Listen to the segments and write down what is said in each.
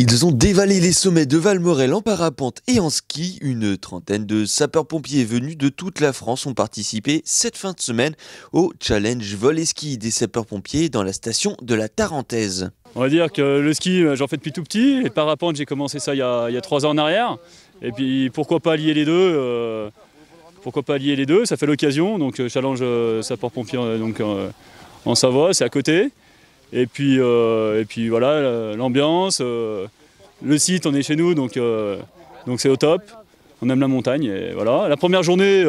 Ils ont dévalé les sommets de Valmorel en parapente et en ski. Une trentaine de sapeurs-pompiers venus de toute la France ont participé cette fin de semaine au challenge vol et ski des sapeurs-pompiers dans la station de la Tarentaise. On va dire que le ski, euh, j'en fais depuis tout petit. Et parapente, j'ai commencé ça il y, a, trois ans en arrière. Et puis pourquoi pas lier les deux euh, Pourquoi pas lier les deux Ça fait l'occasion. Donc euh, challenge sapeurs-pompiers en Savoie, c'est à côté. Et puis, euh, et puis voilà, euh, l'ambiance, euh, le site, on est chez nous, donc donc c'est au top. On aime la montagne et voilà. La première journée,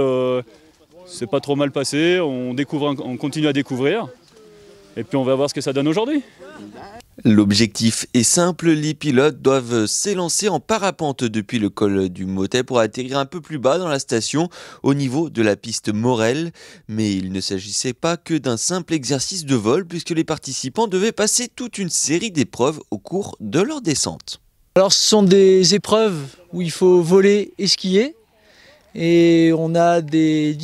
c'est pas trop mal passé. On, découvre, on continue à découvrir. Et puis on va voir ce que ça donne aujourd'hui. L'objectif est simple, les pilotes doivent s'élancer en parapente depuis le col du Motet pour atterrir un peu plus bas dans la station au niveau de la piste Morel. Mais il ne s'agissait pas que d'un simple exercice de vol puisque les participants devaient passer toute une série d'épreuves au cours de leur descente. Alors ce sont des épreuves où il faut voler et skier et on a des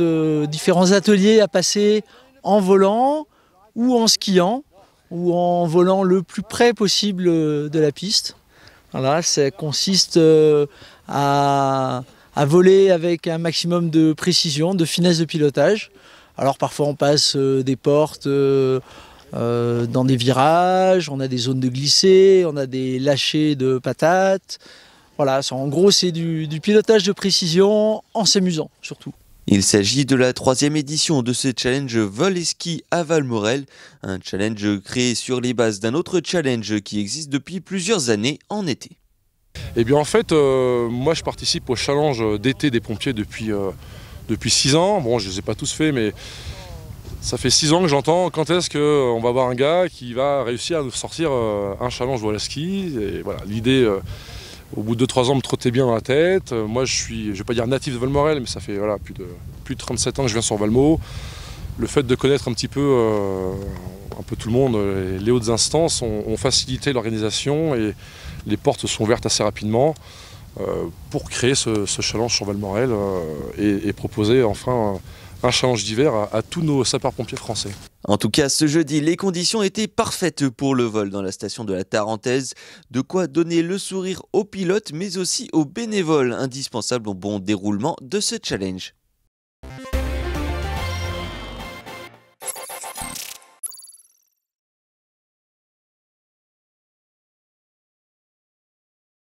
euh, différents ateliers à passer en volant ou en skiant ou en volant le plus près possible euh, de la piste. Voilà, ça consiste euh, à, voler avec un maximum de précision, de finesse de pilotage. Alors parfois on passe euh, des portes dans des virages, on a des zones de glissée, on a des lâchers de patates. Voilà, en gros c'est du pilotage de précision en s'amusant surtout. Il s'agit de la troisième édition de ce challenge Vol et Ski à Valmorel, un challenge créé sur les bases d'un autre challenge qui existe depuis plusieurs années en été. Eh bien en fait, euh, moi je participe au challenge d'été des pompiers depuis, euh, depuis six ans. Bon, je ne les ai pas tous faits, mais ça fait 6 ans que j'entends quand est-ce qu'on euh, va avoir un gars qui va réussir à nous sortir un challenge vol et ski. Et voilà, l'idée au bout de 2-3 ans, me trottait bien dans la tête. Euh, moi, je suis, je ne vais pas dire natif de Valmorel, mais ça fait voilà, plus, de, plus de 37 ans que je viens sur Valmo. Le fait de connaître un petit peu, euh, un peu tout le monde, euh, les hautes instances ont, facilité l'organisation et les portes sont ouvertes assez rapidement pour créer ce, challenge sur Valmorel et, proposer enfin un, challenge d'hiver à tous nos sapeurs-pompiers français. En tout cas, ce jeudi, les conditions étaient parfaites pour le vol dans la station de la Tarentaise. De quoi donner le sourire aux pilotes, mais aussi aux bénévoles, indispensables au bon déroulement de ce challenge.